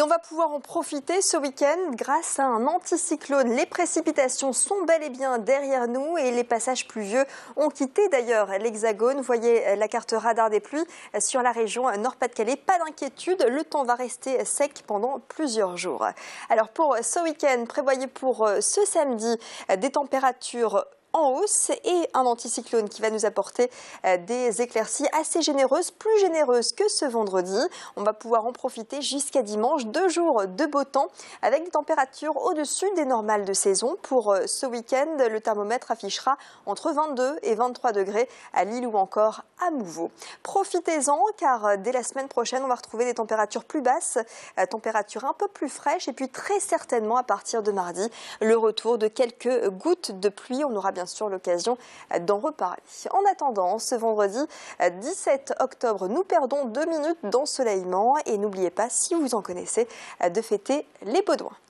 Et on va pouvoir en profiter ce week-end grâce à un anticyclone. Les précipitations sont bel et bien derrière nous et les passages pluvieux ont quitté d'ailleurs l'Hexagone. Vous Voyez euh, la carte radar des pluies sur la région Nord-Pas-de-Calais. Pas d'inquiétude, le temps va rester sec pendant plusieurs jours. Alors pour ce week-end, prévoyez pour euh, ce samedi euh, des températures en hausse et un anticyclone qui va nous apporter euh, des éclaircies assez généreuses, plus généreuses que ce vendredi. On va pouvoir en profiter jusqu'à dimanche, deux jours de beau temps avec des températures au-dessus des normales de saison. Pour euh, ce week-end, le thermomètre affichera entre 22 et 23 degrés à Lille ou encore à Mouveau. Profitez-en car euh, dès la semaine prochaine, on va retrouver des températures plus basses, températures un peu plus fraîches et puis très certainement à partir de mardi, le retour de quelques gouttes de pluie. On aura bien bien sûr l'occasion euh, d'en reparler. En attendant, ce vendredi 17 euh, octobre, nous perdons deux minutes d'ensoleillement et n'oubliez pas, si vous en connaissez, euh, de fêter les Baudouins.